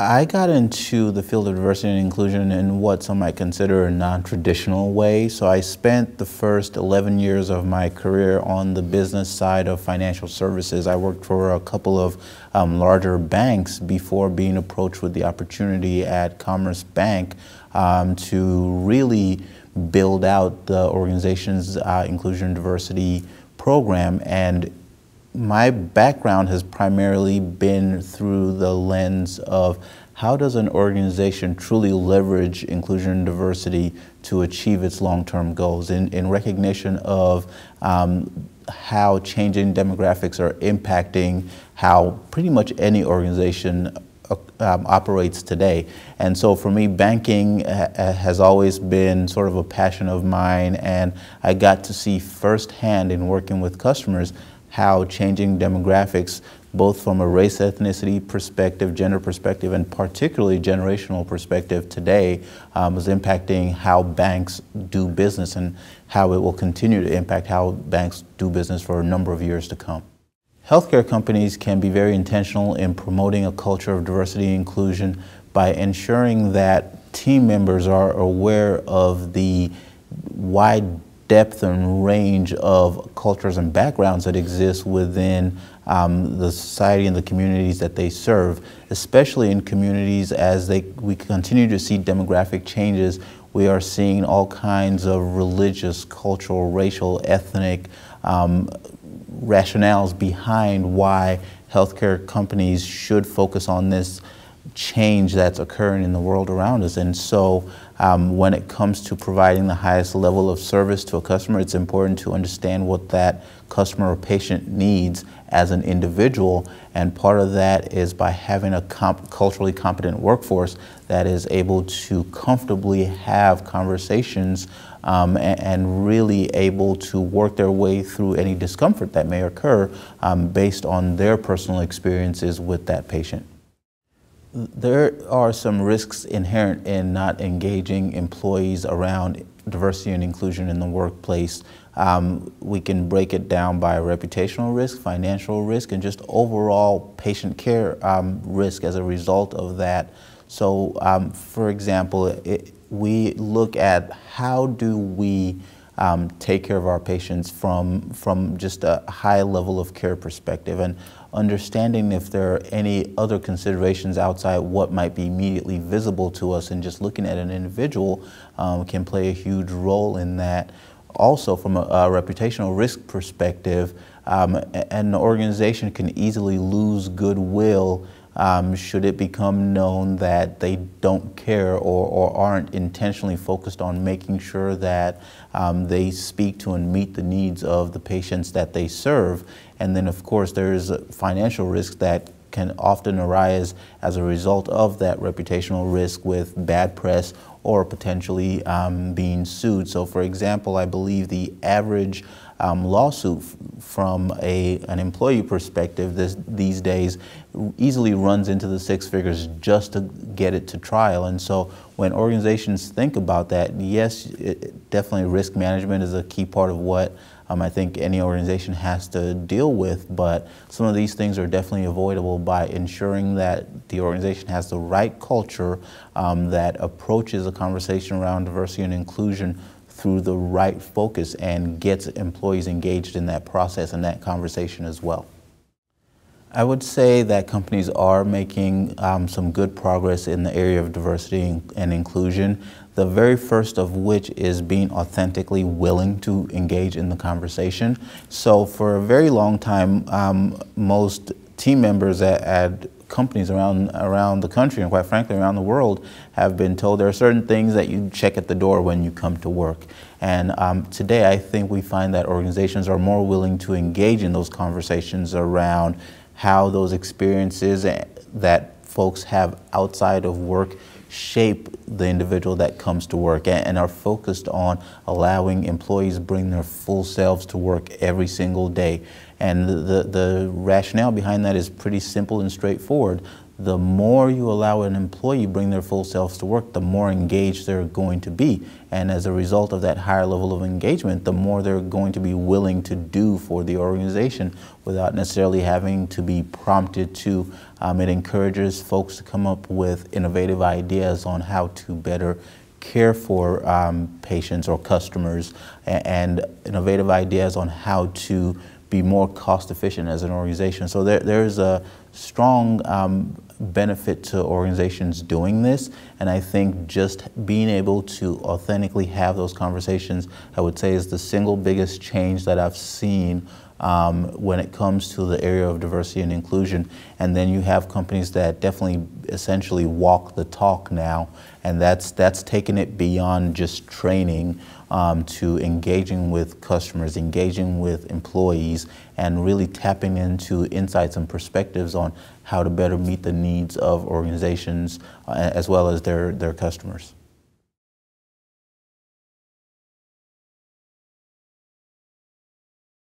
I got into the field of diversity and inclusion in what some might consider a non-traditional way. So I spent the first 11 years of my career on the business side of financial services. I worked for a couple of um, larger banks before being approached with the opportunity at Commerce Bank um, to really build out the organization's uh, inclusion and diversity program. And my background has primarily been through the lens of how does an organization truly leverage inclusion and diversity to achieve its long-term goals in, in recognition of um, how changing demographics are impacting how pretty much any organization uh, um, operates today. And so for me, banking ha has always been sort of a passion of mine, and I got to see firsthand in working with customers how changing demographics, both from a race ethnicity perspective, gender perspective, and particularly generational perspective today, um, is impacting how banks do business and how it will continue to impact how banks do business for a number of years to come. Healthcare companies can be very intentional in promoting a culture of diversity and inclusion by ensuring that team members are aware of the wide depth and range of cultures and backgrounds that exist within um, the society and the communities that they serve, especially in communities as they, we continue to see demographic changes. We are seeing all kinds of religious, cultural, racial, ethnic um, rationales behind why healthcare companies should focus on this change that's occurring in the world around us. And so um, when it comes to providing the highest level of service to a customer, it's important to understand what that customer or patient needs as an individual. And part of that is by having a comp culturally competent workforce that is able to comfortably have conversations um, and, and, really able to work their way through any discomfort that may occur um, based on their personal experiences with that patient there are some risks inherent in not engaging employees around diversity and inclusion in the workplace. Um, we can break it down by reputational risk, financial risk, and just overall patient care um, risk as a result of that. So, um, for example, it, we look at how do we um, take care of our patients from, from just a high level of care perspective. And understanding if there are any other considerations outside what might be immediately visible to us and just looking at an individual um, can play a huge role in that. Also, from a, a reputational risk perspective, um, an organization can easily lose goodwill um, should it become known that they don't care or, or aren't intentionally focused on making sure that um, they speak to and meet the needs of the patients that they serve. And then, of course, there's financial risk that can often arise as a result of that reputational risk with bad press or potentially um, being sued. So, for example, I believe the average um, lawsuit from a, an employee perspective this, these days easily runs into the six figures just to get it to trial. And so when organizations think about that, yes, it, definitely risk management is a key part of what um, I think any organization has to deal with, but some of these things are definitely avoidable by ensuring that the organization has the right culture um, that approaches a conversation around diversity and inclusion through the right focus and gets employees engaged in that process and that conversation as well. I would say that companies are making um, some good progress in the area of diversity and inclusion. The very first of which is being authentically willing to engage in the conversation. So, for a very long time, um, most team members at, at companies around around the country and quite frankly around the world have been told there are certain things that you check at the door when you come to work. And um, today, I think we find that organizations are more willing to engage in those conversations around how those experiences eh, that folks have outside of work shape the individual that comes to work and, are focused on allowing employees bring their full selves to work every single day. And the, the rationale behind that is pretty simple and straightforward the more you allow an employee bring their full selves to work, the more engaged they're going to be. And as a result of that higher level of engagement, the more they're going to be willing to do for the organization without necessarily having to be prompted to. Um, it encourages folks to come up with innovative ideas on how to better care for um, patients or customers and innovative ideas on how to be more cost efficient as an organization. So there, there's a strong um, benefit to organizations doing this. And I think just being able to authentically have those conversations, I would say, is the single biggest change that I've seen um, when it comes to the area of diversity and inclusion. And then you have companies that definitely essentially walk the talk now, and that's, that's taken it beyond just training um, to engaging with customers, engaging with employees, and really tapping into insights and perspectives on how to better meet the needs of organizations uh, as well as their, their customers.